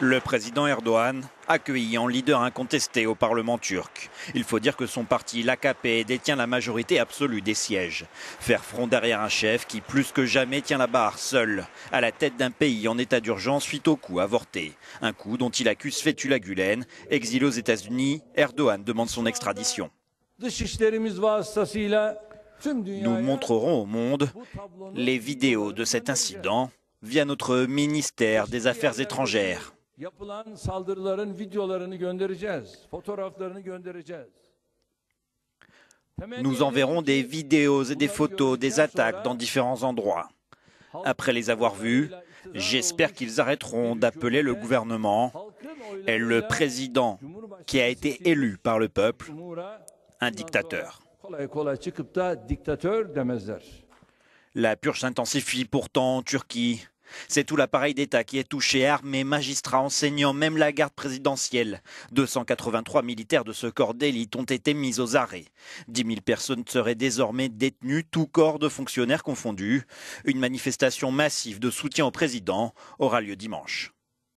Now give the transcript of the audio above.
le président Erdogan accueilli en leader incontesté au Parlement turc. Il faut dire que son parti, l'AKP, détient la majorité absolue des sièges. Faire front derrière un chef qui, plus que jamais, tient la barre seul, à la tête d'un pays en état d'urgence suite au coup avorté. Un coup dont il accuse Fethullah Gulen. Exilé aux États-Unis, Erdogan demande son extradition. Nous montrerons au monde les vidéos de cet incident via notre ministère des Affaires étrangères. Nous enverrons des vidéos et des photos des attaques dans différents endroits. Après les avoir vues, j'espère qu'ils arrêteront d'appeler le gouvernement et le président qui a été élu par le peuple un dictateur. La purge s'intensifie pourtant en Turquie. C'est tout l'appareil d'État qui est touché, armés, magistrats, enseignants, même la garde présidentielle. 283 militaires de ce corps d'élite ont été mis aux arrêts. 10 000 personnes seraient désormais détenues, tout corps de fonctionnaires confondus. Une manifestation massive de soutien au président aura lieu dimanche.